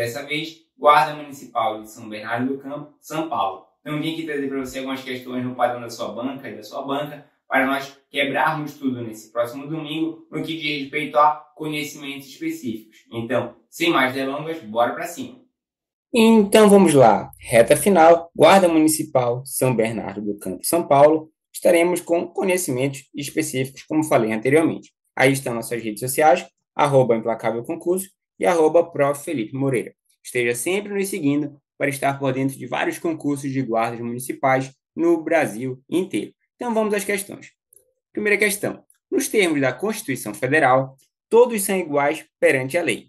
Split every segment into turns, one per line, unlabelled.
Dessa vez, Guarda Municipal de São Bernardo do Campo, São Paulo. Então, vim aqui trazer para você algumas questões no padrão da sua banca e da sua banca, para nós quebrarmos tudo nesse próximo domingo no que diz respeito a conhecimentos específicos. Então, sem mais delongas, bora para cima! Então vamos lá, reta final, Guarda Municipal São Bernardo do Campo, São Paulo. Estaremos com conhecimentos específicos, como falei anteriormente. Aí estão nossas redes sociais, arroba implacável concurso e arroba prof. Felipe Moreira. Esteja sempre nos seguindo para estar por dentro de vários concursos de guardas municipais no Brasil inteiro. Então vamos às questões. Primeira questão. Nos termos da Constituição Federal, todos são iguais perante a lei,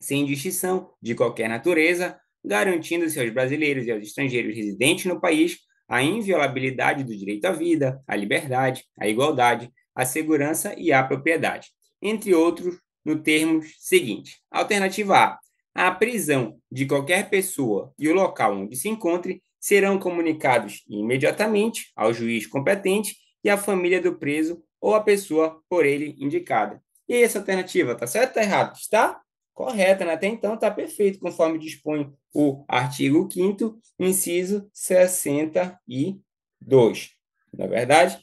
sem distinção de qualquer natureza, garantindo-se aos brasileiros e aos estrangeiros residentes no país a inviolabilidade do direito à vida, à liberdade, à igualdade, à segurança e à propriedade, entre outros no termos seguinte. Alternativa A. A prisão de qualquer pessoa e o local onde se encontre serão comunicados imediatamente ao juiz competente e à família do preso ou à pessoa por ele indicada. E essa alternativa, tá certo ou tá errado? Está correta, né? até então está perfeito, conforme dispõe o artigo 5 inciso 62. Na é verdade?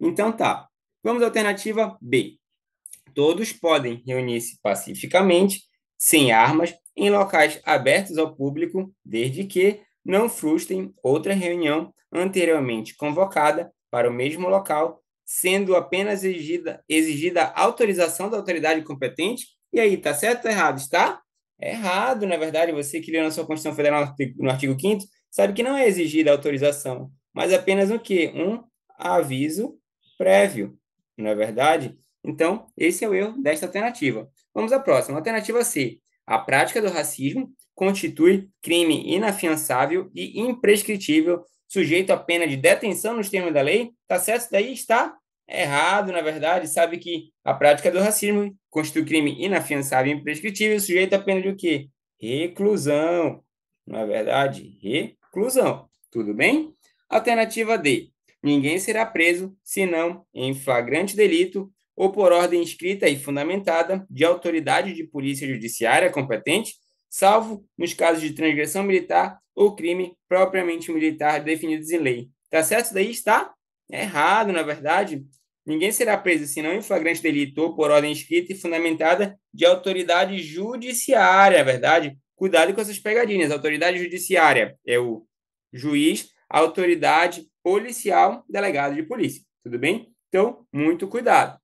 Então tá. Vamos à alternativa B todos podem reunir-se pacificamente, sem armas, em locais abertos ao público, desde que não frustrem outra reunião anteriormente convocada para o mesmo local, sendo apenas exigida, exigida autorização da autoridade competente. E aí, tá certo ou errado? Está errado, na é verdade. Você que leu na sua Constituição Federal no artigo 5 sabe que não é exigida autorização, mas apenas o quê? Um aviso prévio, não é verdade? Então, esse é o erro desta alternativa. Vamos à próxima. Alternativa C. A prática do racismo constitui crime inafiançável e imprescritível, sujeito à pena de detenção nos termos da lei. Tá certo? Isso daí está errado, na verdade. Sabe que a prática do racismo constitui crime inafiançável e imprescritível, sujeito à pena de o quê? Reclusão. Não é verdade? Reclusão. Tudo bem? Alternativa D. Ninguém será preso, senão em flagrante delito ou por ordem escrita e fundamentada de autoridade de polícia judiciária competente, salvo nos casos de transgressão militar ou crime propriamente militar definidos em lei. Tá certo? Isso daí está errado, na verdade. Ninguém será preso não em flagrante delito ou por ordem escrita e fundamentada de autoridade judiciária, é verdade? Cuidado com essas pegadinhas. Autoridade judiciária é o juiz, autoridade policial, delegado de polícia. Tudo bem? Então, muito cuidado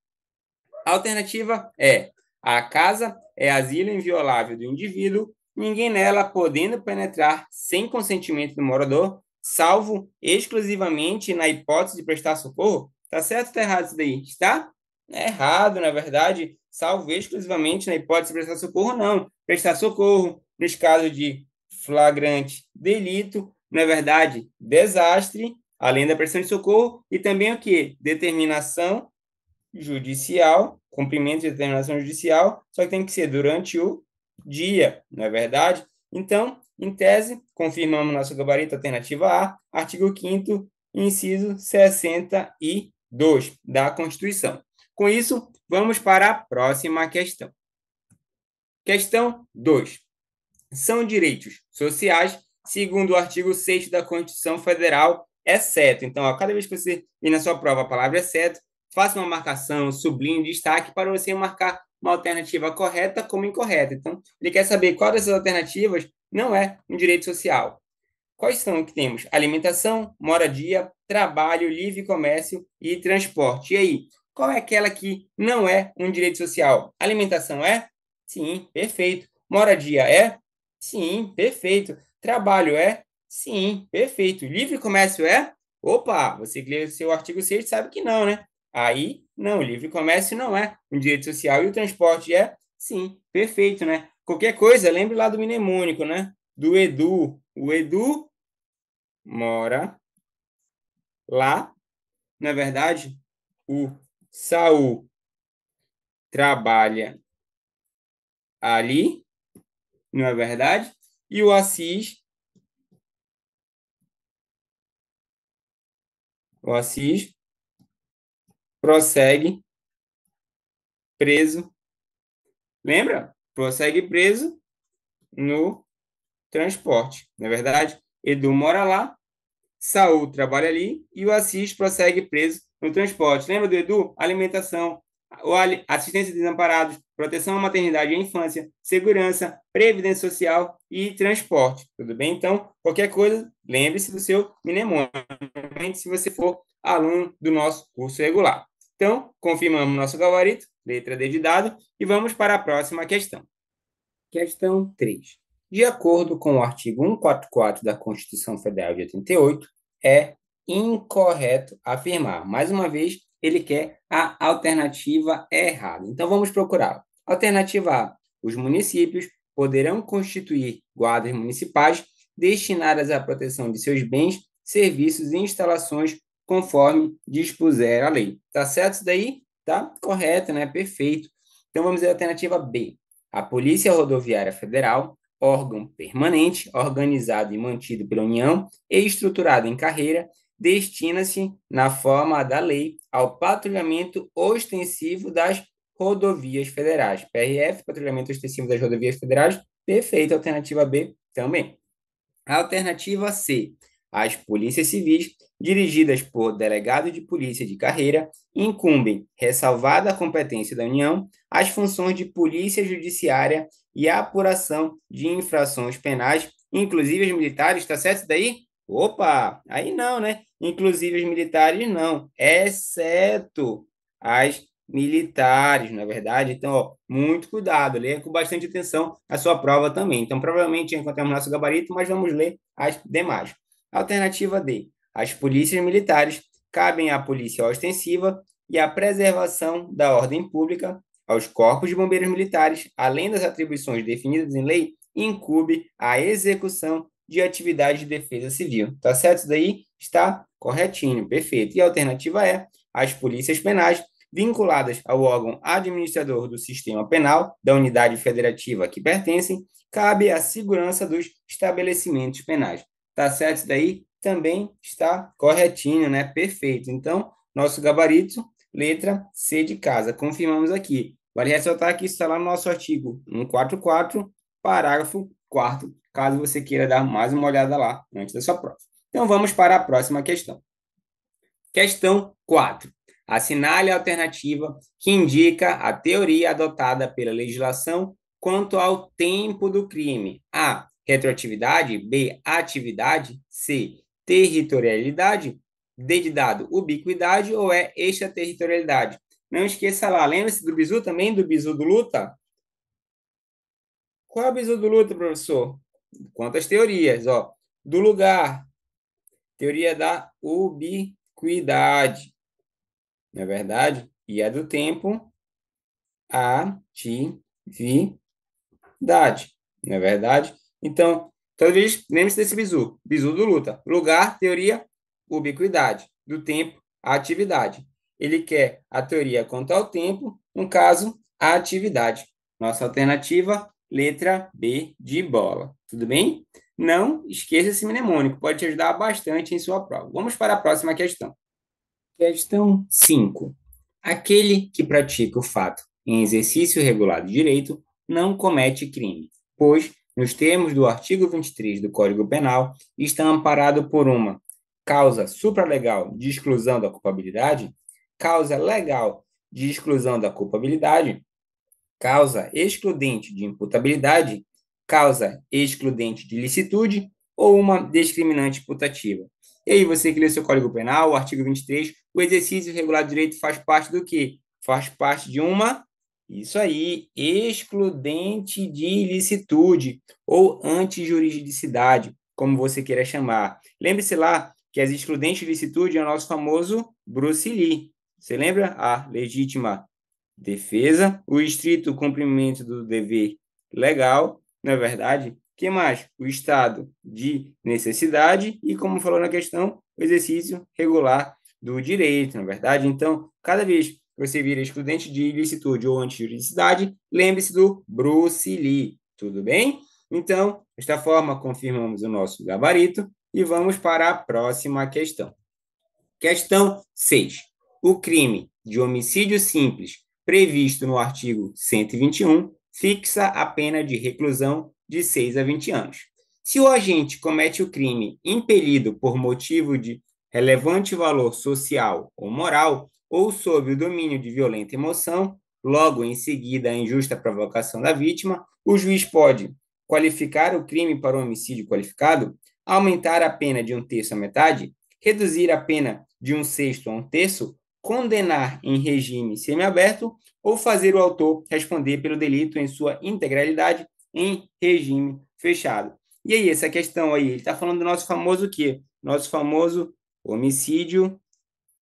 alternativa é: a casa é asilo inviolável do indivíduo, ninguém nela podendo penetrar sem consentimento do morador, salvo exclusivamente na hipótese de prestar socorro. Tá certo ou tá errado isso daí? Está é errado, na verdade, salvo exclusivamente na hipótese de prestar socorro, não. Prestar socorro, nos casos de flagrante delito, na verdade, desastre, além da prestação de socorro, e também o que? Determinação judicial cumprimento de determinação judicial, só que tem que ser durante o dia, não é verdade? Então, em tese, confirmamos nosso gabarito alternativa A, artigo 5 inciso 62 da Constituição. Com isso, vamos para a próxima questão. Questão 2. São direitos sociais, segundo o artigo 6 da Constituição Federal, exceto. É então, ó, cada vez que você e na sua prova a palavra exceto, é faça uma marcação, sublinhe, destaque, para você marcar uma alternativa correta como incorreta. Então, ele quer saber qual dessas alternativas não é um direito social. Quais são que temos? Alimentação, moradia, trabalho, livre comércio e transporte. E aí, qual é aquela que não é um direito social? Alimentação é? Sim, perfeito. Moradia é? Sim, perfeito. Trabalho é? Sim, perfeito. Livre comércio é? Opa, você que leu seu artigo 6 sabe que não, né? Aí, não, o livre comércio não é um direito social e o transporte é, sim, perfeito, né? Qualquer coisa, lembre lá do mnemônico, né? Do Edu. O Edu mora lá. Na é verdade, o Saul trabalha ali, não é verdade? E o Assis o Assis prossegue preso. Lembra? Prossegue preso no transporte, na é verdade? Edu mora lá, Saul trabalha ali e o Assis prossegue preso no transporte. Lembra do Edu? Alimentação, assistência de desamparados, proteção à maternidade e à infância, segurança, previdência social e transporte. Tudo bem? Então, qualquer coisa, lembre-se do seu mnemônio. Se você for aluno do nosso curso regular. Então, confirmamos nosso gabarito, letra D de dado, e vamos para a próxima questão. Questão 3. De acordo com o artigo 144 da Constituição Federal de 88, é incorreto afirmar. Mais uma vez, ele quer a alternativa errada. Então, vamos procurar. Alternativa A. Os municípios poderão constituir guardas municipais destinadas à proteção de seus bens, serviços e instalações conforme dispuser a lei. Tá certo isso daí? Tá correto, né? Perfeito. Então vamos a alternativa B. A Polícia Rodoviária Federal, órgão permanente, organizado e mantido pela União e estruturado em carreira, destina-se, na forma da lei, ao patrulhamento ostensivo das rodovias federais. PRF, patrulhamento ostensivo das rodovias federais, perfeito. Alternativa B também. Alternativa C. As polícias civis, dirigidas por delegado de polícia de carreira, incumbem, ressalvada a competência da União, as funções de polícia judiciária e a apuração de infrações penais, inclusive as militares, está certo isso daí? Opa, aí não, né? Inclusive as militares não, exceto as militares, na é verdade. Então, ó, muito cuidado, leia com bastante atenção a sua prova também. Então, provavelmente encontramos nosso gabarito, mas vamos ler as demais. Alternativa D. As polícias militares cabem à polícia ostensiva e à preservação da ordem pública, aos corpos de bombeiros militares, além das atribuições definidas em lei, incube a execução de atividades de defesa civil. Tá certo isso daí? Está corretinho, perfeito. E a alternativa é as polícias penais vinculadas ao órgão administrador do sistema penal da unidade federativa que pertencem, cabe à segurança dos estabelecimentos penais. Tá certo isso daí? Também está corretinho, né? Perfeito. Então, nosso gabarito, letra C de casa. Confirmamos aqui. Vale ressaltar que isso está lá no nosso artigo 144, parágrafo 4, caso você queira dar mais uma olhada lá antes da sua prova. Então, vamos para a próxima questão. Questão 4. Assinale a alternativa que indica a teoria adotada pela legislação quanto ao tempo do crime. A retroatividade, B, atividade, C, territorialidade, D de dado, ubiquidade ou é extraterritorialidade. Não esqueça lá, lembra-se do bizu também, do bizu do luta? Qual é o bizu do luta, professor? Quantas teorias, ó. Do lugar, teoria da ubiquidade, não é verdade? E é do tempo, atividade, não é verdade? Então, talvez lembre-se desse bizu. Bizu do luta. Lugar, teoria, ubiquidade. Do tempo, atividade. Ele quer a teoria quanto ao tempo, no caso, a atividade. Nossa alternativa, letra B de bola. Tudo bem? Não esqueça esse mnemônico, pode te ajudar bastante em sua prova. Vamos para a próxima questão. Questão 5. Aquele que pratica o fato em exercício regulado de direito não comete crime, pois nos termos do artigo 23 do Código Penal, está amparado por uma causa supralegal de exclusão da culpabilidade, causa legal de exclusão da culpabilidade, causa excludente de imputabilidade, causa excludente de licitude ou uma discriminante putativa. E aí você que lê seu Código Penal, o artigo 23, o exercício regular do direito faz parte do que? Faz parte de uma isso aí, excludente de ilicitude ou antijuridicidade, como você queira chamar. Lembre-se lá que as excludentes de ilicitude é o nosso famoso Bruce Lee. Você lembra? A legítima defesa, o estrito cumprimento do dever legal, não é verdade? que mais? O estado de necessidade e, como falou na questão, o exercício regular do direito, não é verdade? Então, cada vez você vira estudante de ilicitude ou antijuridicidade, lembre-se do Bruce Lee, tudo bem? Então, desta forma, confirmamos o nosso gabarito e vamos para a próxima questão. Questão 6. O crime de homicídio simples previsto no artigo 121 fixa a pena de reclusão de 6 a 20 anos. Se o agente comete o crime impelido por motivo de relevante valor social ou moral, ou sob o domínio de violenta emoção, logo em seguida à injusta provocação da vítima, o juiz pode qualificar o crime para homicídio qualificado, aumentar a pena de um terço à metade, reduzir a pena de um sexto a um terço, condenar em regime semiaberto ou fazer o autor responder pelo delito em sua integralidade em regime fechado. E aí, essa questão aí, ele está falando do nosso famoso o quê? Nosso famoso homicídio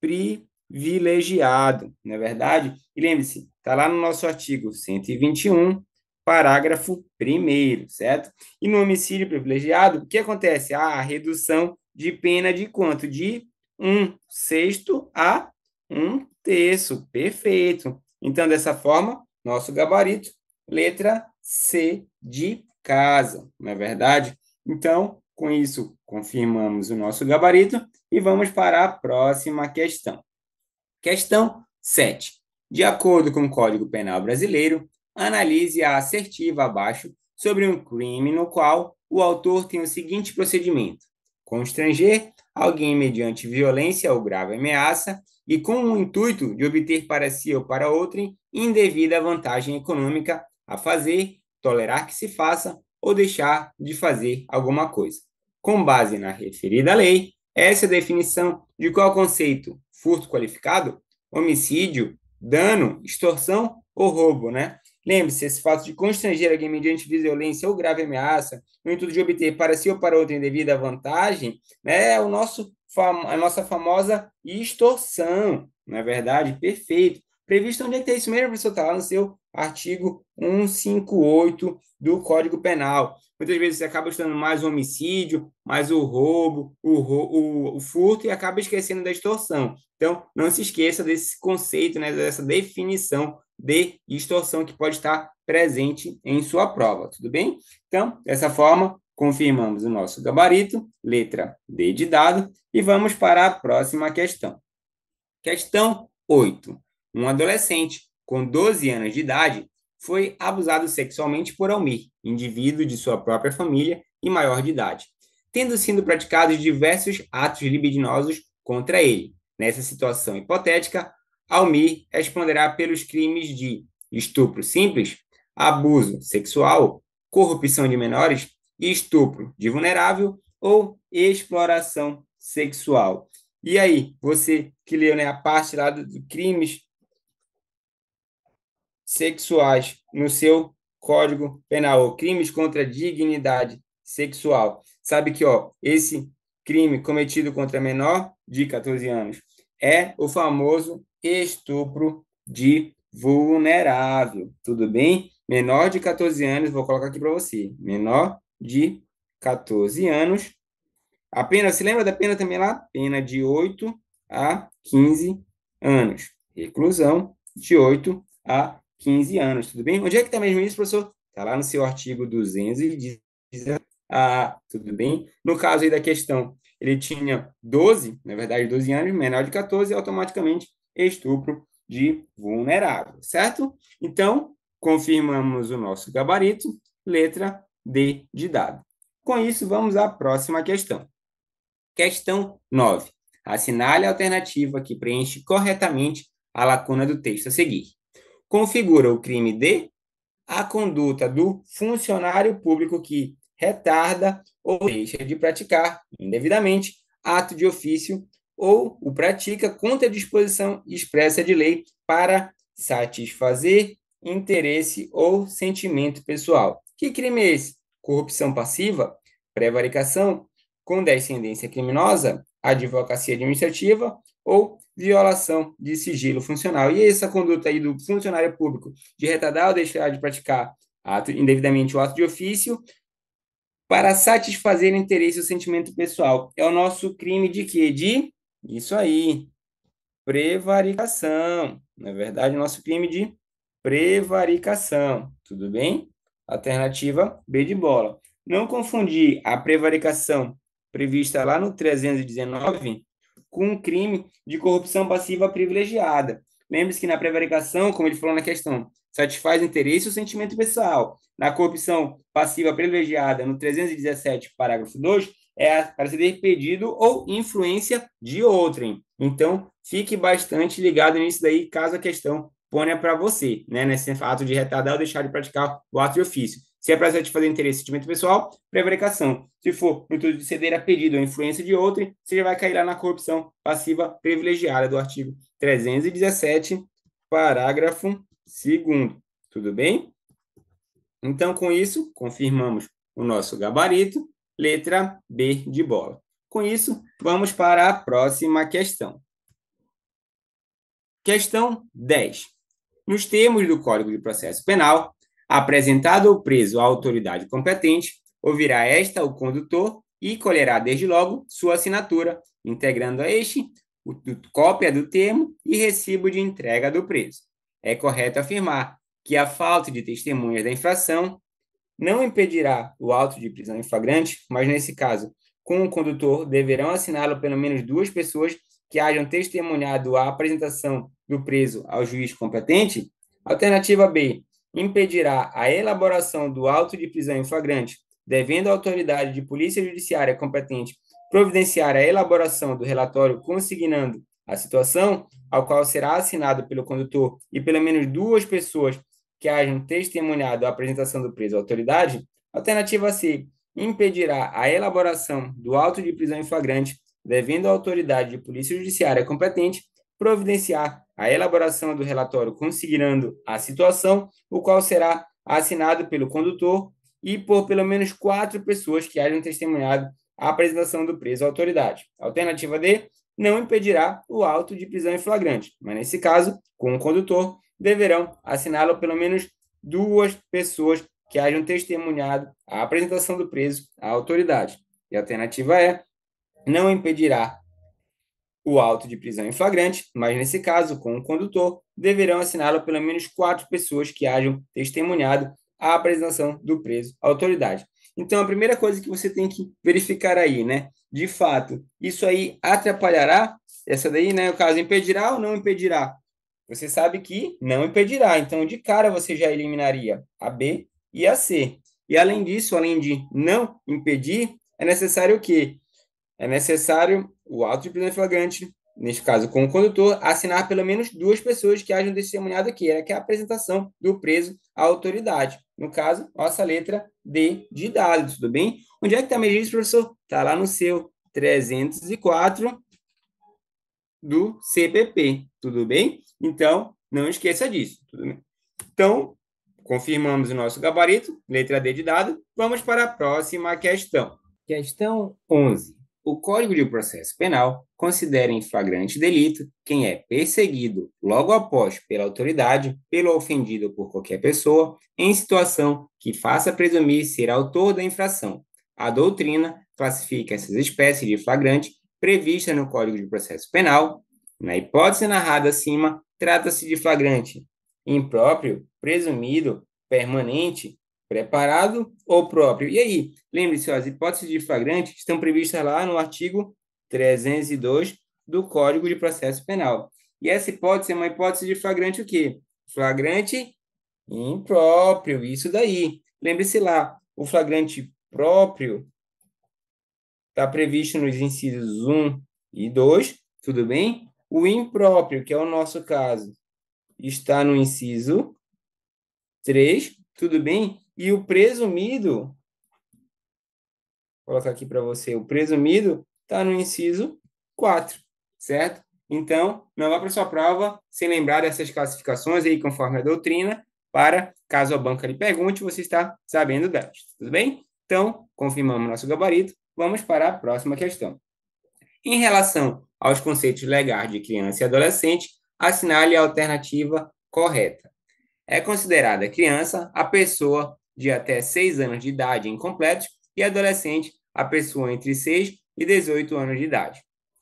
pri privilegiado, não é verdade? E lembre-se, está lá no nosso artigo 121, parágrafo 1, certo? E no homicídio privilegiado, o que acontece? Ah, a redução de pena de quanto? De um sexto a um terço. Perfeito. Então, dessa forma, nosso gabarito, letra C de casa, não é verdade? Então, com isso, confirmamos o nosso gabarito e vamos para a próxima questão. Questão 7. De acordo com o Código Penal Brasileiro, analise a assertiva abaixo sobre um crime no qual o autor tem o seguinte procedimento: constranger alguém mediante violência ou grave ameaça e com o intuito de obter para si ou para outrem indevida vantagem econômica a fazer, tolerar que se faça ou deixar de fazer alguma coisa. Com base na referida lei, essa é a definição de qual conceito? Furto qualificado, homicídio, dano, extorsão ou roubo, né? Lembre-se, esse fato de constranger alguém mediante violência ou grave ameaça, no intuito de obter para si ou para outro indevida vantagem, né, é o nosso, a nossa famosa extorsão, não é verdade, perfeito. Previsto onde é que tem isso mesmo, professor? Está lá no seu artigo 158 do Código Penal. Muitas vezes você acaba estudando mais o homicídio, mais o roubo, o, o, o furto e acaba esquecendo da extorsão. Então, não se esqueça desse conceito, né, dessa definição de extorsão que pode estar presente em sua prova, tudo bem? Então, dessa forma, confirmamos o nosso gabarito, letra D de dado, e vamos para a próxima questão. Questão 8. Um adolescente com 12 anos de idade, foi abusado sexualmente por Almir, indivíduo de sua própria família e maior de idade, tendo sido praticados diversos atos libidinosos contra ele. Nessa situação hipotética, Almir responderá pelos crimes de estupro simples, abuso sexual, corrupção de menores estupro de vulnerável ou exploração sexual. E aí, você que leu né, a parte lá dos crimes sexuais no seu Código Penal, crimes contra a dignidade sexual. Sabe que ó, esse crime cometido contra menor de 14 anos é o famoso estupro de vulnerável. Tudo bem? Menor de 14 anos, vou colocar aqui para você. Menor de 14 anos. A pena, se lembra da pena também lá? Pena de 8 a 15 anos. Reclusão de 8 a 15 anos, tudo bem? Onde é que está mesmo isso, professor? Está lá no seu artigo 219. Ah, tudo bem? No caso aí da questão, ele tinha 12, na verdade 12 anos, menor de 14, automaticamente estupro de vulnerável, certo? Então, confirmamos o nosso gabarito, letra D de dado. Com isso, vamos à próxima questão. Questão 9. Assinale a alternativa que preenche corretamente a lacuna do texto a seguir configura o crime de a conduta do funcionário público que retarda ou deixa de praticar indevidamente ato de ofício ou o pratica contra a disposição expressa de lei para satisfazer interesse ou sentimento pessoal. Que crime é esse? Corrupção passiva, prevaricação, descendência criminosa, advocacia administrativa ou violação de sigilo funcional. E essa conduta aí do funcionário público de retardar ou deixar de praticar ato, indevidamente o ato de ofício para satisfazer interesse ou sentimento pessoal. É o nosso crime de quê? De isso aí, prevaricação. Na é verdade, nosso crime de prevaricação, tudo bem? Alternativa B de bola. Não confundir a prevaricação prevista lá no 319, com um crime de corrupção passiva privilegiada. Lembre-se que na prevaricação, como ele falou na questão, satisfaz interesse ou sentimento pessoal. Na corrupção passiva privilegiada, no 317, parágrafo 2, é para ceder pedido ou influência de outrem. Então, fique bastante ligado nisso daí, caso a questão ponha para você, né, nesse ato de retardar ou deixar de praticar o ato de ofício. Se é para satisfazer interesse e sentimento pessoal, prevaricação. Se for no intuito de ceder a pedido ou influência de outro, você já vai cair lá na corrupção passiva privilegiada do artigo 317, parágrafo 2 Tudo bem? Então, com isso, confirmamos o nosso gabarito, letra B de bola. Com isso, vamos para a próxima questão. Questão 10. Nos termos do Código de Processo Penal, Apresentado o preso à autoridade competente, ouvirá esta o condutor e colherá desde logo sua assinatura, integrando a este o, o, cópia do termo e recibo de entrega do preso. É correto afirmar que a falta de testemunhas da infração não impedirá o auto de prisão em flagrante, mas nesse caso, com o condutor, deverão assiná-lo pelo menos duas pessoas que hajam testemunhado a apresentação do preso ao juiz competente? Alternativa B impedirá a elaboração do auto de prisão em flagrante, devendo a autoridade de polícia judiciária competente providenciar a elaboração do relatório consignando a situação, ao qual será assinado pelo condutor e pelo menos duas pessoas que hajam testemunhado a apresentação do preso à autoridade, alternativa C impedirá a elaboração do auto de prisão em flagrante, devendo a autoridade de polícia judiciária competente providenciar a elaboração do relatório consignando a situação, o qual será assinado pelo condutor e por pelo menos quatro pessoas que hajam testemunhado a apresentação do preso à autoridade. Alternativa D não impedirá o auto de prisão em flagrante, mas nesse caso, com o condutor, deverão assiná-lo pelo menos duas pessoas que hajam testemunhado a apresentação do preso à autoridade. E a alternativa é não impedirá o auto de prisão em flagrante, mas nesse caso, com o condutor, deverão assiná-lo pelo menos quatro pessoas que hajam testemunhado a apresentação do preso à autoridade. Então, a primeira coisa que você tem que verificar aí, né? De fato, isso aí atrapalhará? Essa daí, né? O caso impedirá ou não impedirá? Você sabe que não impedirá. Então, de cara, você já eliminaria a B e a C. E, além disso, além de não impedir, é necessário o quê? É necessário o auto de pleno flagrante, neste caso com o condutor, assinar pelo menos duas pessoas que hajam testemunhado que era é que é a apresentação do preso à autoridade. No caso, nossa letra D de dado, tudo bem? Onde é que está meu registro, professor? Está lá no seu 304 do CPP, tudo bem? Então, não esqueça disso, tudo bem? Então, confirmamos o nosso gabarito, letra D de dado. Vamos para a próxima questão. Questão 11. O Código de Processo Penal considera em flagrante delito quem é perseguido logo após pela autoridade, pelo ofendido por qualquer pessoa, em situação que faça presumir ser autor da infração. A doutrina classifica essas espécies de flagrante prevista no Código de Processo Penal. Na hipótese narrada acima, trata-se de flagrante impróprio, presumido, permanente, preparado ou próprio. E aí, lembre-se, as hipóteses de flagrante estão previstas lá no artigo 302 do Código de Processo Penal. E essa hipótese é uma hipótese de flagrante o quê? Flagrante impróprio, isso daí. Lembre-se lá, o flagrante próprio está previsto nos incisos 1 e 2, tudo bem? O impróprio, que é o nosso caso, está no inciso 3, tudo bem? E o presumido, vou colocar aqui para você, o presumido está no inciso 4, certo? Então, não vá para sua prova sem lembrar dessas classificações aí, conforme a doutrina, para caso a banca lhe pergunte, você está sabendo delas, tudo bem? Então, confirmamos nosso gabarito, vamos para a próxima questão. Em relação aos conceitos legais de criança e adolescente, assinale a alternativa correta. É considerada criança a pessoa de até 6 anos de idade incompletos e adolescente, a pessoa entre 6 e 18 anos de idade.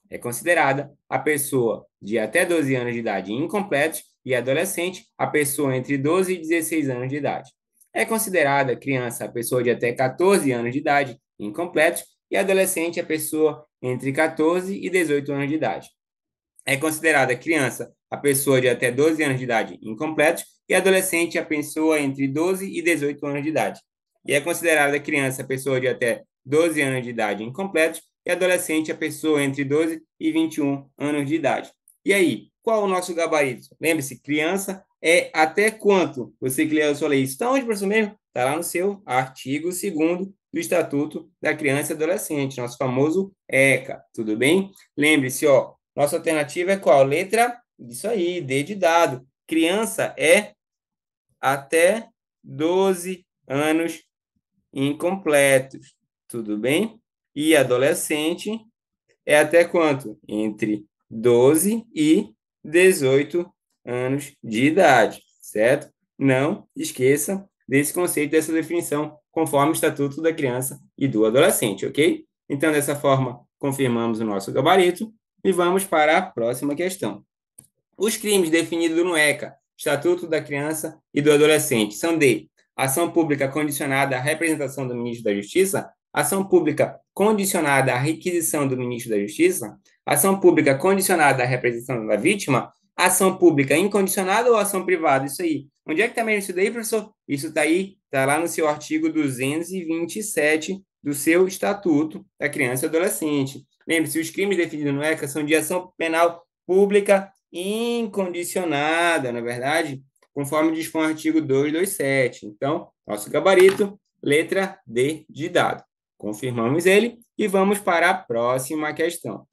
É considerada a pessoa de até 12 anos de idade incompletos e adolescente, a pessoa entre 12 e 16 anos de idade. É considerada criança a pessoa de até 14 anos de idade incompletos e adolescente a pessoa entre 14 e 18 anos de idade. É considerada criança a pessoa de até 12 anos de idade incompleto e adolescente a pessoa entre 12 e 18 anos de idade. E é considerada criança a pessoa de até 12 anos de idade incompleto e adolescente a pessoa entre 12 e 21 anos de idade. E aí, qual o nosso gabarito? Lembre-se, criança é até quanto você criou a sua lei. Isso está onde, professor mesmo? Está lá no seu artigo 2 do Estatuto da Criança e Adolescente, nosso famoso ECA, tudo bem? Lembre-se, ó, nossa alternativa é qual? Letra isso aí, D de dado. Criança é até 12 anos incompletos. Tudo bem? E adolescente é até quanto? Entre 12 e 18 anos de idade, certo? Não esqueça desse conceito, dessa definição, conforme o Estatuto da Criança e do Adolescente, ok? Então, dessa forma, confirmamos o nosso gabarito e vamos para a próxima questão. Os crimes definidos no ECA, Estatuto da Criança e do Adolescente, são de ação pública condicionada à representação do ministro da Justiça, ação pública condicionada à requisição do ministro da Justiça, ação pública condicionada à representação da vítima, ação pública incondicionada ou ação privada, isso aí. Onde é que está mesmo isso daí, professor? Isso está aí, está lá no seu artigo 227 do seu Estatuto da Criança e Adolescente. Lembre-se, os crimes definidos no ECA são de ação penal pública incondicionada, na é verdade, conforme dispõe o artigo 227. Então, nosso gabarito, letra D de dado. Confirmamos ele e vamos para a próxima questão.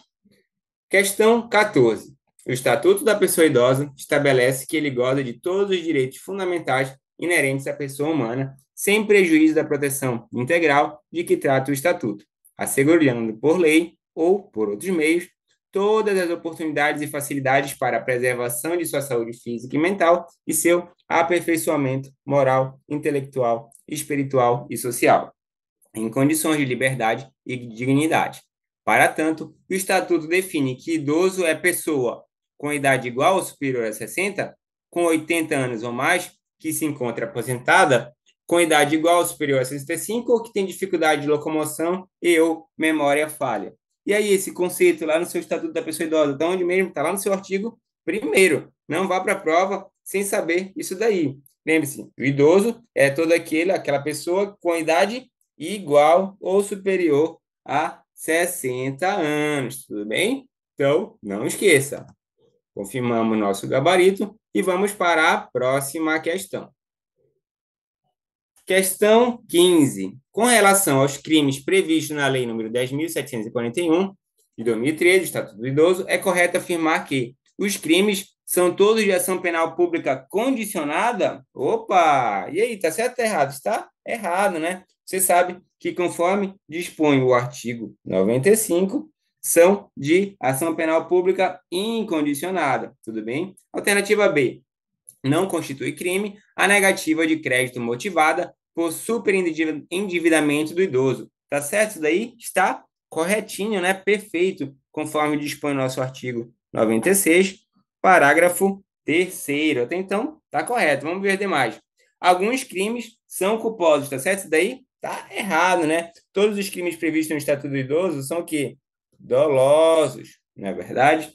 Questão 14. O Estatuto da Pessoa Idosa estabelece que ele goza de todos os direitos fundamentais inerentes à pessoa humana, sem prejuízo da proteção integral de que trata o Estatuto, assegurando por lei ou por outros meios todas as oportunidades e facilidades para a preservação de sua saúde física e mental e seu aperfeiçoamento moral, intelectual, espiritual e social, em condições de liberdade e dignidade. Para tanto, o Estatuto define que idoso é pessoa com idade igual ou superior a 60, com 80 anos ou mais, que se encontra aposentada, com idade igual ou superior a 65 ou que tem dificuldade de locomoção e ou memória falha e aí, esse conceito lá no seu Estatuto da Pessoa Idosa, de onde mesmo? Está lá no seu artigo primeiro. Não vá para a prova sem saber isso daí. Lembre-se, o idoso é todo aquele, aquela pessoa com a idade igual ou superior a 60 anos, tudo bem? Então, não esqueça. Confirmamos nosso gabarito e vamos para a próxima questão. Questão 15. Com relação aos crimes previstos na Lei Número 10.741, de 2013, Estatuto do Idoso, é correto afirmar que os crimes são todos de ação penal pública condicionada? Opa! E aí, tá certo ou tá errado? Está errado, né? Você sabe que, conforme dispõe o artigo 95, são de ação penal pública incondicionada, tudo bem? Alternativa B. Não constitui crime a negativa de crédito motivada super superendividamento do idoso. Tá certo isso daí? Está corretinho, né? Perfeito, conforme dispõe nosso artigo 96, parágrafo terceiro. Até então, tá correto. Vamos ver demais. Alguns crimes são culposos, tá certo isso daí? Tá errado, né? Todos os crimes previstos no Estatuto do Idoso são que dolosos, não é verdade?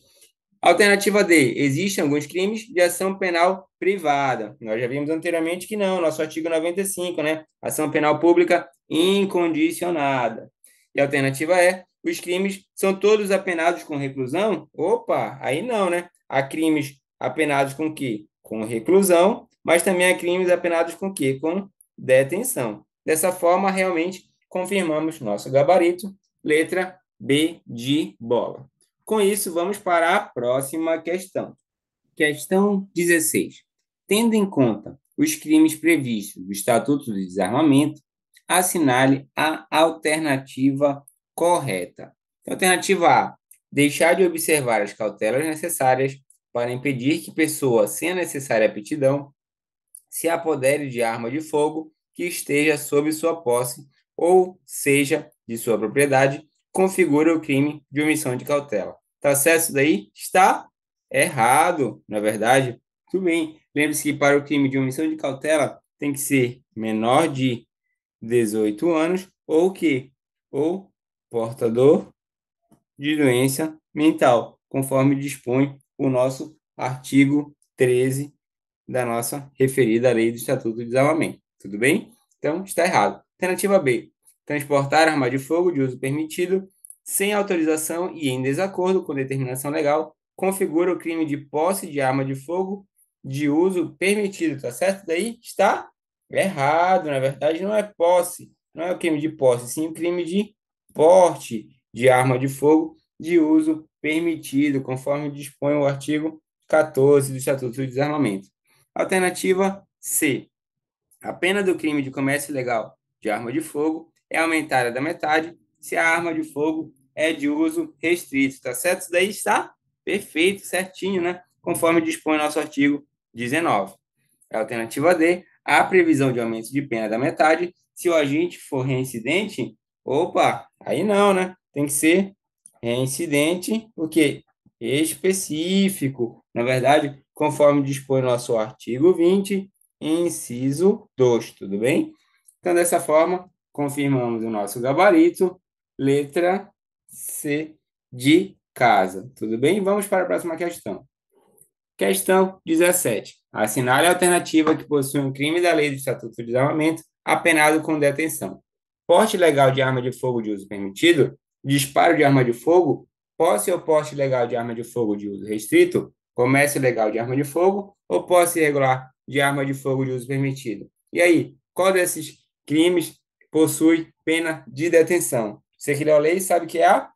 Alternativa D, existem alguns crimes de ação penal privada. Nós já vimos anteriormente que não, nosso artigo 95, né? Ação penal pública incondicionada. E alternativa E, é, os crimes são todos apenados com reclusão? Opa, aí não, né? Há crimes apenados com que? Com reclusão, mas também há crimes apenados com que? Com detenção. Dessa forma, realmente confirmamos nosso gabarito, letra B de bola. Com isso, vamos para a próxima questão. Questão 16. Tendo em conta os crimes previstos no Estatuto do Desarmamento, assinale a alternativa correta. Então, alternativa A: deixar de observar as cautelas necessárias para impedir que pessoa sem a necessária aptidão se apodere de arma de fogo que esteja sob sua posse ou seja de sua propriedade configura o crime de omissão de cautela. Tá certo isso daí? Está errado, na é verdade. Tudo bem. Lembre-se que para o crime de omissão de cautela tem que ser menor de 18 anos ou que ou portador de doença mental, conforme dispõe o nosso artigo 13 da nossa referida lei do Estatuto de Desarmamento. Tudo bem? Então, está errado. Alternativa B transportar arma de fogo de uso permitido sem autorização e em desacordo com determinação legal configura o crime de posse de arma de fogo de uso permitido, tá certo? Daí está errado, na verdade não é posse, não é o crime de posse, sim o crime de porte de arma de fogo de uso permitido, conforme dispõe o artigo 14 do Estatuto do Desarmamento. Alternativa C. A pena do crime de comércio ilegal de arma de fogo é aumentada da metade se a arma de fogo é de uso restrito, tá certo? Isso daí está perfeito, certinho, né? Conforme dispõe nosso artigo 19. A alternativa D, a previsão de aumento de pena da metade se o agente for reincidente. Opa, aí não, né? Tem que ser reincidente, o quê? Específico. Na verdade, conforme dispõe nosso artigo 20, inciso 2, tudo bem? Então, dessa forma, confirmamos o nosso gabarito, letra C de casa. Tudo bem? Vamos para a próxima questão. Questão 17. Assinale a alternativa que possui um crime da lei do Estatuto de Armamento apenado com detenção. Porte legal de arma de fogo de uso permitido, disparo de arma de fogo, posse ou porte legal de arma de fogo de uso restrito, comércio legal de arma de fogo ou posse irregular de arma de fogo de uso permitido. E aí, qual desses crimes possui pena de detenção. Você que leu a lei sabe que é a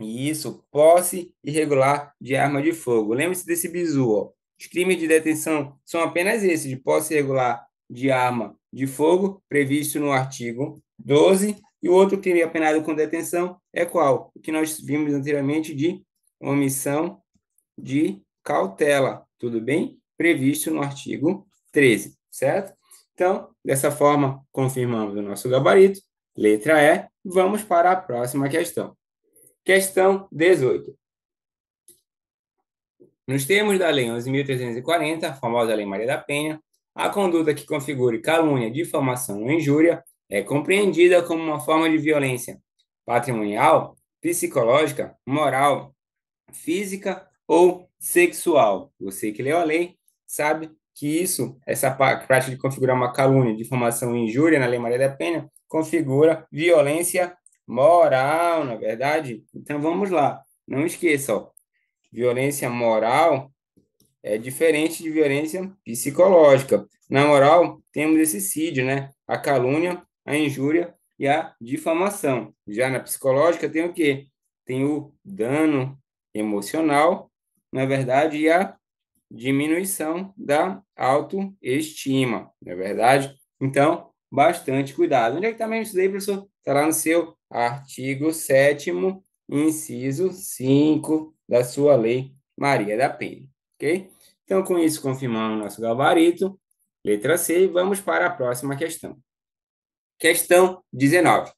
isso, posse irregular de arma de fogo. Lembre-se desse bizu, ó. Os crimes de detenção são apenas esses, de posse irregular de arma de fogo, previsto no artigo 12, e o outro crime apenado com detenção é qual? O que nós vimos anteriormente de omissão de cautela, tudo bem? Previsto no artigo 13, certo? Então, Dessa forma, confirmamos o nosso gabarito. Letra E. Vamos para a próxima questão. Questão 18. Nos termos da Lei 11.340, a famosa Lei Maria da Penha, a conduta que configure calúnia, difamação ou injúria é compreendida como uma forma de violência patrimonial, psicológica, moral, física ou sexual. Você que leu a lei sabe que isso, essa prática de configurar uma calúnia, difamação e injúria na Lei Maria da Penha, configura violência moral, na é verdade. Então vamos lá, não esqueça, ó. violência moral é diferente de violência psicológica. Na moral, temos esse CID, né? A calúnia, a injúria e a difamação. Já na psicológica tem o quê? Tem o dano emocional, na é verdade, e a diminuição da autoestima, não é verdade? Então, bastante cuidado. Onde é que também tá estudei, professor? Está lá no seu artigo 7 inciso 5 da sua lei Maria da Penha, ok? Então, com isso, confirmamos nosso gabarito. Letra C, vamos para a próxima questão. Questão 19.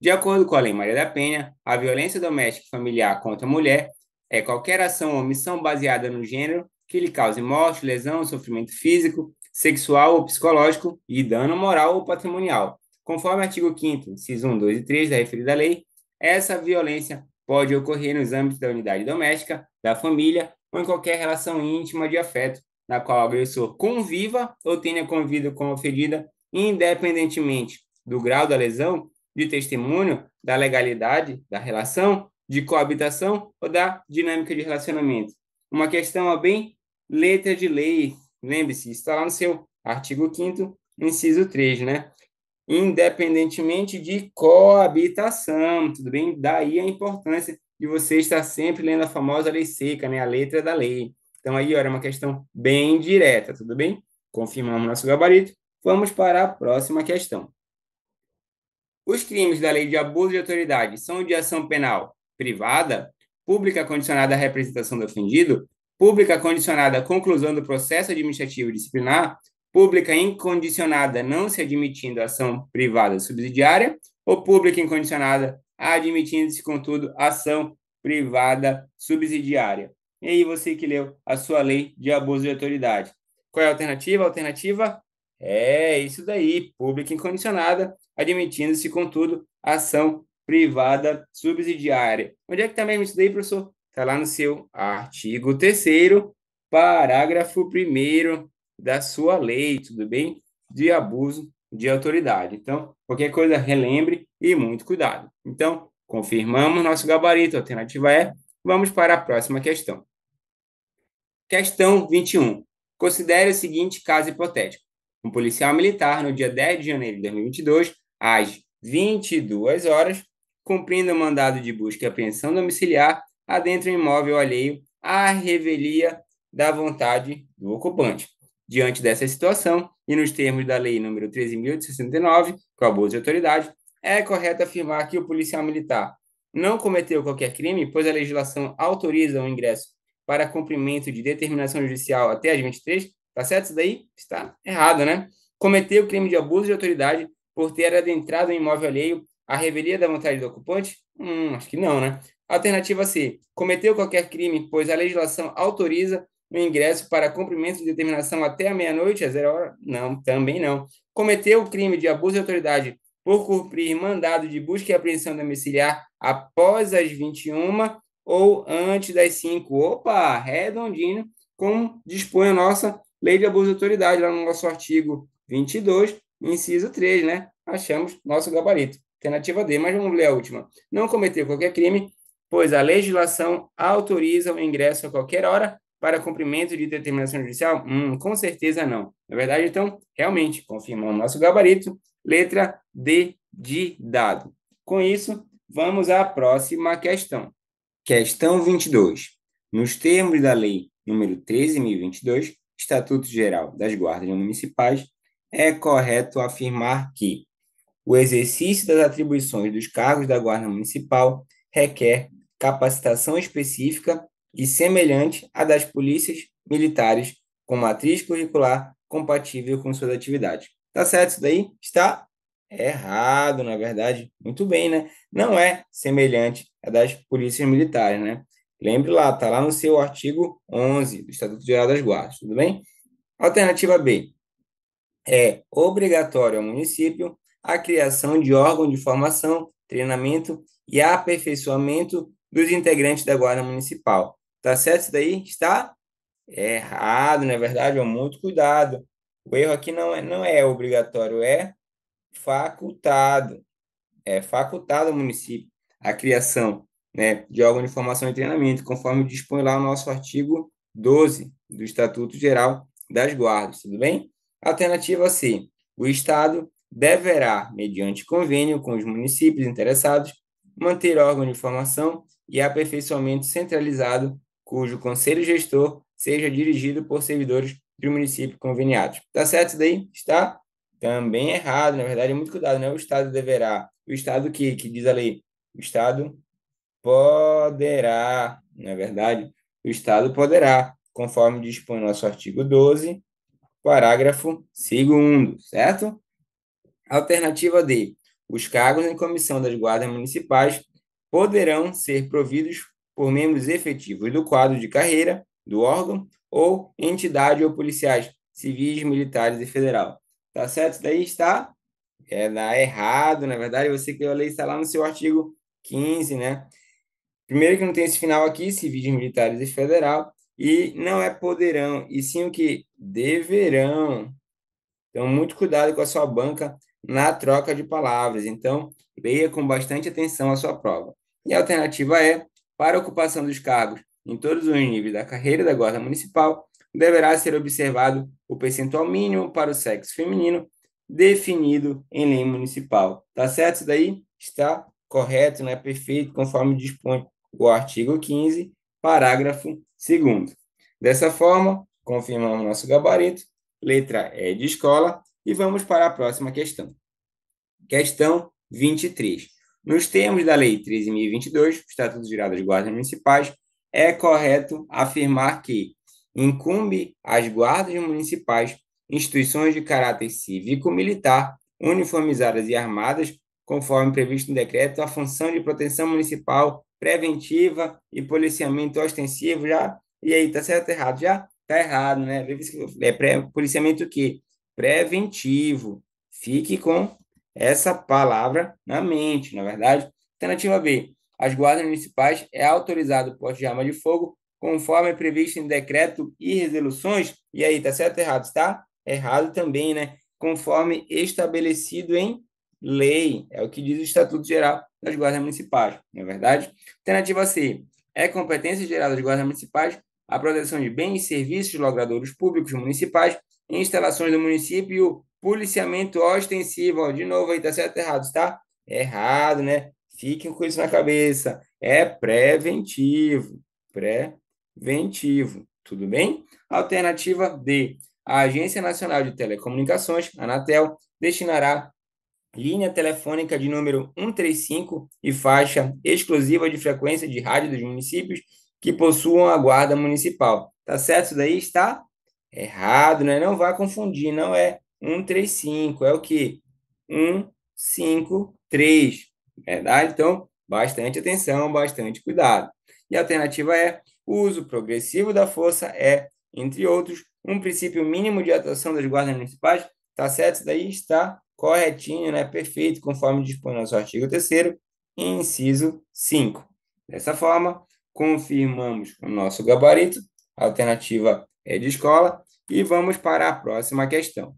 De acordo com a Lei Maria da Penha, a violência doméstica e familiar contra a mulher é qualquer ação ou omissão baseada no gênero que lhe cause morte, lesão, sofrimento físico, sexual ou psicológico e dano moral ou patrimonial. Conforme o artigo 5 incisos 1, 2 e 3 da referida lei, essa violência pode ocorrer nos âmbitos da unidade doméstica, da família ou em qualquer relação íntima de afeto, na qual o agressor conviva ou tenha convido com a ferida, independentemente do grau da lesão, de testemunho, da legalidade da relação, de coabitação ou da dinâmica de relacionamento. Uma questão bem letra de lei, lembre-se, está lá no seu artigo 5 inciso 3, né? Independentemente de coabitação, tudo bem? Daí a importância de você estar sempre lendo a famosa lei seca, né? A letra da lei. Então, aí, olha é uma questão bem direta, tudo bem? Confirmamos nosso gabarito. Vamos para a próxima questão. Os crimes da lei de abuso de autoridade são de ação penal privada, pública condicionada à representação do ofendido pública condicionada à conclusão do processo administrativo disciplinar, pública incondicionada não se admitindo ação privada subsidiária, ou pública incondicionada admitindo-se, contudo, ação privada subsidiária. E aí você que leu a sua lei de abuso de autoridade. Qual é a alternativa? A alternativa é isso daí, pública incondicionada, admitindo-se, contudo, ação privada subsidiária. Onde é que também tá mesmo isso daí, professor? Está lá no seu artigo 3 parágrafo 1 da sua lei, tudo bem? De abuso de autoridade. Então, qualquer coisa, relembre e muito cuidado. Então, confirmamos nosso gabarito, a alternativa é. Vamos para a próxima questão. Questão 21. Considere o seguinte caso hipotético. Um policial militar, no dia 10 de janeiro de 2022, às 22 horas, cumprindo o mandado de busca e apreensão domiciliar, adentra o imóvel alheio à revelia da vontade do ocupante. Diante dessa situação, e nos termos da Lei nº 13.069, com abuso de autoridade, é correto afirmar que o policial militar não cometeu qualquer crime, pois a legislação autoriza o ingresso para cumprimento de determinação judicial até as 23, tá certo isso daí? Está errado, né? Cometeu crime de abuso de autoridade por ter adentrado um imóvel alheio a revelia da vontade do ocupante? Hum, acho que não, né? Alternativa C. Cometeu qualquer crime, pois a legislação autoriza o ingresso para cumprimento de determinação até a meia-noite, às zero hora? Não, também não. Cometeu o crime de abuso de autoridade por cumprir mandado de busca e apreensão domiciliar após as 21 ou antes das 5. Opa, redondinho, como dispõe a nossa lei de abuso de autoridade, lá no nosso artigo 22, inciso 3, né? Achamos nosso gabarito. Alternativa D, mas vamos ler a última. Não cometer qualquer crime, pois a legislação autoriza o ingresso a qualquer hora para cumprimento de determinação judicial? Hum, com certeza não. Na verdade, então, realmente, confirmando nosso gabarito, letra D de dado. Com isso, vamos à próxima questão. Questão 22. Nos termos da Lei número 13.022, Estatuto Geral das Guardas Municipais, é correto afirmar que o exercício das atribuições dos cargos da Guarda Municipal requer capacitação específica e semelhante à das polícias militares, com matriz curricular compatível com suas atividades. Tá certo isso daí? Está errado, na verdade. Muito bem, né? Não é semelhante à das polícias militares, né? Lembre lá, tá lá no seu artigo 11 do Estatuto Geral das Guardas, tudo bem? Alternativa B. É obrigatório ao município a criação de órgão de formação, treinamento e aperfeiçoamento dos integrantes da Guarda Municipal. Tá certo isso daí? Está errado, na é verdade, É muito cuidado. O erro aqui não é, não é obrigatório, é facultado. É facultado ao município a criação né, de órgão de formação e treinamento, conforme dispõe lá o nosso artigo 12 do Estatuto Geral das Guardas, tudo bem? Alternativa C, o Estado deverá, mediante convênio com os municípios interessados, manter órgão de formação e aperfeiçoamento centralizado, cujo conselho gestor seja dirigido por servidores do município conveniados. Tá certo isso daí? Está também errado, na verdade, é muito cuidado, né? O Estado deverá, o Estado que, que diz a lei, o Estado poderá, na é verdade, o Estado poderá, conforme dispõe nosso artigo 12, parágrafo 2, certo? Alternativa D. Os cargos em comissão das guardas municipais poderão ser providos por membros efetivos do quadro de carreira do órgão ou entidade ou policiais civis, militares e federal. Tá certo? Isso daí está é, dá errado, na verdade, você que eu lei está lá no seu artigo 15, né? Primeiro que não tem esse final aqui, civis, militares e federal, e não é poderão, e sim o que deverão. Então, muito cuidado com a sua banca na troca de palavras. Então, leia com bastante atenção a sua prova. E a alternativa é: para a ocupação dos cargos em todos os níveis da carreira da Guarda Municipal, deverá ser observado o percentual mínimo para o sexo feminino definido em lei municipal. Tá certo isso daí? Está correto, né? Perfeito, conforme dispõe o artigo 15, parágrafo 2. Dessa forma, confirmamos nosso gabarito. Letra E de escola e vamos para a próxima questão. Questão 23. Nos termos da Lei 13.022, Estatuto Geral das Guardas Municipais, é correto afirmar que incumbe às guardas municipais instituições de caráter cívico-militar uniformizadas e armadas, conforme previsto no decreto, a função de proteção municipal preventiva e policiamento ostensivo já. E aí, tá certo errado já? Tá errado, né? É policiamento o quê? preventivo. Fique com essa palavra na mente, na é verdade. Alternativa B. As guardas municipais é autorizado o porte de arma de fogo conforme é previsto em decreto e resoluções. E aí, tá certo ou errado? Está errado também, né? Conforme estabelecido em lei. É o que diz o Estatuto Geral das Guardas Municipais, não é verdade? Alternativa C. É competência geral das Guardas Municipais a proteção de bens e serviços de logradouros públicos municipais instalações do município e o policiamento ostensivo. Ó, de novo aí, tá certo errado, tá? É errado, né? Fiquem com isso na cabeça. É preventivo. Preventivo. Tudo bem? Alternativa D. A Agência Nacional de Telecomunicações, Anatel, destinará linha telefônica de número 135 e faixa exclusiva de frequência de rádio dos municípios que possuam a guarda municipal. Tá certo isso daí? Está Errado, né? Não vá confundir, não é 135, é o que? 153. Verdade? Então, bastante atenção, bastante cuidado. E a alternativa é uso progressivo da força é, entre outros, um princípio mínimo de atuação das guardas municipais. Tá certo? Isso daí está corretinho, né? Perfeito, conforme dispõe nosso artigo 3 inciso 5. Dessa forma, confirmamos o nosso gabarito, alternativa é de escola. E vamos para a próxima questão.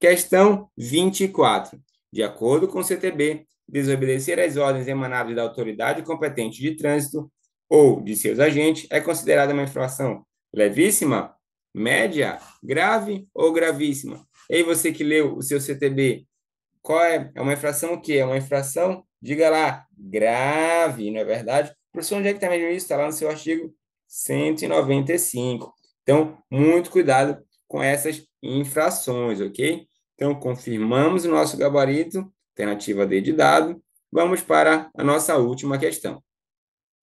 Questão 24. De acordo com o CTB, desobedecer às ordens emanadas da autoridade competente de trânsito ou de seus agentes é considerada uma infração levíssima, média, grave ou gravíssima? E aí você que leu o seu CTB, qual é? É uma infração o quê? É uma infração, diga lá, grave, não é verdade? Professor, onde é que está mesmo isso? Está lá no seu artigo 195. Então, muito cuidado com essas infrações, ok? Então, confirmamos o nosso gabarito, alternativa D de dado. Vamos para a nossa última questão.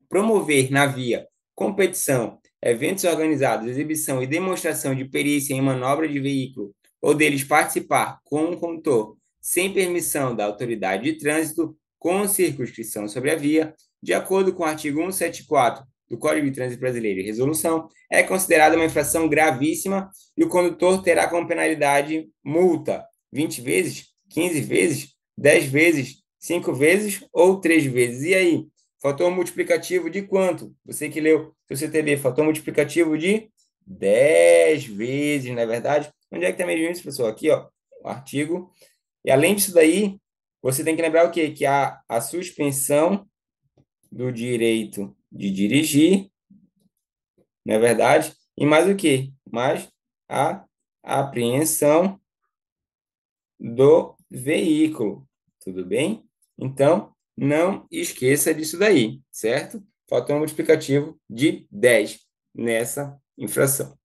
Promover na via competição, eventos organizados, exibição e demonstração de perícia em manobra de veículo ou deles participar com um condutor sem permissão da autoridade de trânsito com circunscrição sobre a via, de acordo com o artigo 174 do Código de Trânsito Brasileiro e resolução, é considerada uma infração gravíssima e o condutor terá como penalidade multa 20 vezes, 15 vezes, 10 vezes, 5 vezes ou 3 vezes. E aí, fator multiplicativo de quanto? Você que leu seu CTB, fator multiplicativo de 10 vezes, na é verdade. Onde é que está meio isso, pessoal? Aqui, ó, o artigo. E além disso daí, você tem que lembrar o quê? Que a, a suspensão do direito de dirigir, não é verdade? E mais o que? Mais a apreensão do veículo, tudo bem? Então, não esqueça disso daí, certo? Faltou um multiplicativo de 10 nessa infração.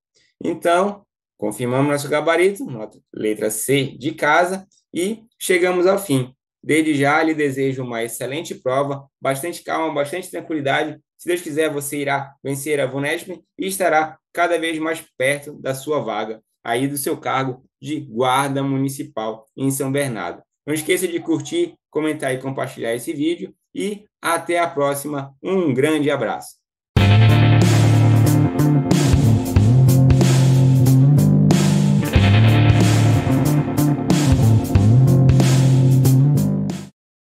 Então, confirmamos nosso gabarito, letra C de casa, e chegamos ao fim. Desde já lhe desejo uma excelente prova, bastante calma, bastante tranquilidade se Deus quiser, você irá vencer a Vunesp e estará cada vez mais perto da sua vaga, aí do seu cargo de guarda municipal em São Bernardo. Não esqueça de curtir, comentar e compartilhar esse vídeo e até a próxima. Um grande abraço.